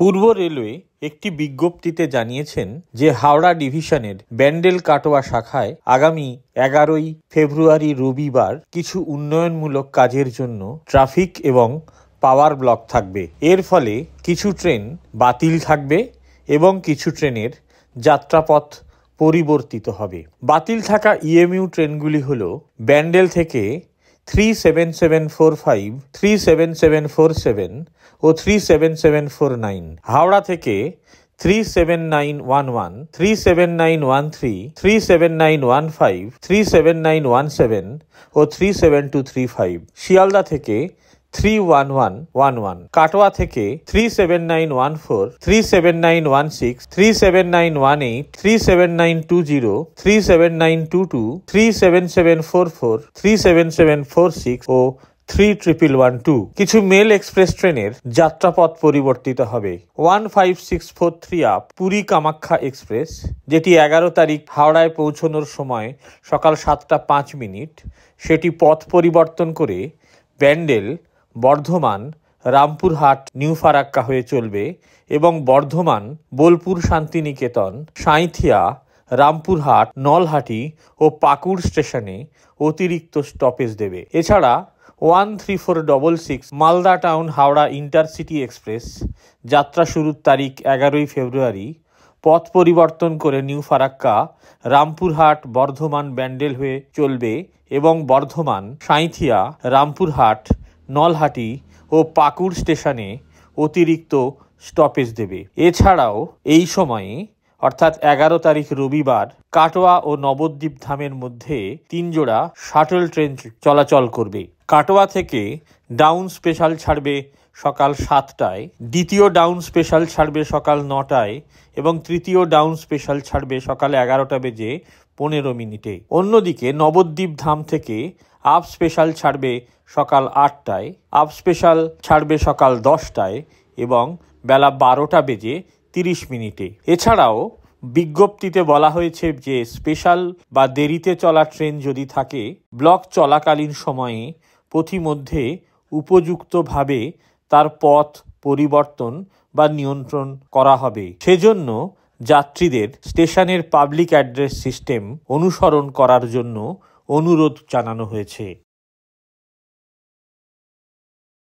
পূর্ব রেলওয়ে একটি বিজ্ঞপ্তিতে জানিয়েছেন যে হাওড়া ডিভিশনের ব্যান্ডেল কাটোয়া শাখায় আগামী এগারোই ফেব্রুয়ারি রবিবার কিছু উন্নয়নমূলক কাজের জন্য ট্রাফিক এবং পাওয়ার ব্লক থাকবে এর ফলে কিছু ট্রেন বাতিল থাকবে এবং কিছু ট্রেনের যাত্রাপথ পরিবর্তিত হবে বাতিল থাকা ইএমইউ ট্রেনগুলি হল ব্যান্ডেল থেকে three seven seven four five three seven seven four seven ও three seven seven four nine Howrah থেকে three seven nine one one three seven nine one three three seven nine one five three seven nine one seven ও three seven two three five Sealdah থেকে three one one one one Katwa থেকে three seven nine one four three seven nine one six three seven nine one eight three seven nine two zero three seven nine two two three seven seven four four three seven seven four six ও three triple one two কিছু mail express ট্রেনের যাত্রাপথ পরিবর্তিত হবে one five six four three up Puri Kamakhya express যেটি এগারো তারিখ হাওড়ায় পৌঁছানোর সময় সকাল সাতটা পাঁচ মিনিট সেটি পথ পরিবর্তন করে ব্যান্ডেল বর্ধমান রামপুরহাট নিউ ফারাক্কা হয়ে চলবে এবং বর্ধমান বোলপুর শান্তিনিকেতন সাঁইথিয়া রামপুরহাট নলহাটি ও পাকুড় স্টেশনে অতিরিক্ত স্টপেজ দেবে এছাড়া one three four double six Malda town Howrah intercity express যাত্রা শুরুর তারিখ এগারোই ফেব্রুয়ারি পথ পরিবর্তন করে নিউ ফারাক্কা রামপুরহাট বর্ধমান ব্যান্ডেল হয়ে চলবে এবং বর্ধমান সাঁইথিয়া রামপুরহাট নলহাটি ও পাকুড় স্টেশনে অতিরিক্ত স্টপেজ দেবে এছাড়াও এই সময়ে অর্থাৎ এগারো তারিখ রবিবার কাটোয়া ও নবদ্বীপ ধামের মধ্যে তিনজোড়া শাটল ট্রেন চলাচল করবে কাটোয়া থেকে ডাউন স্পেশাল ছাড়বে সকাল সাতটায় দ্বিতীয় ডাউন স্পেশাল ছাড়বে সকাল নটায় এবং তৃতীয় ডাউন স্পেশাল ছাড়বে সকাল এগারোটা বেজে পনেরো মিনিটে অন্যদিকে নবদ্বীপ ধাম থেকে আপ স্পেশাল ছাড়বে সকাল আটটায় আপ স্পেশাল ছাড়বে সকাল দশটায় এবং বেলা বারোটা বেজে তিরিশ মিনিটে এছাড়াও বিজ্ঞপ্তিতে বলা হয়েছে যে স্পেশাল বা দেরিতে চলা ট্রেন যদি থাকে ব্লক চলাকালীন সময়ে পথিমধ্যে উপযুক্তভাবে তার পথ পরিবর্তন বা নিয়ন্ত্রণ করা হবে সেজন্য যাত্রীদের স্টেশনের পাবলিক অ্যাড্রেস সিস্টেম অনুসরণ করার জন্য অনুরোধ জানানো হয়েছে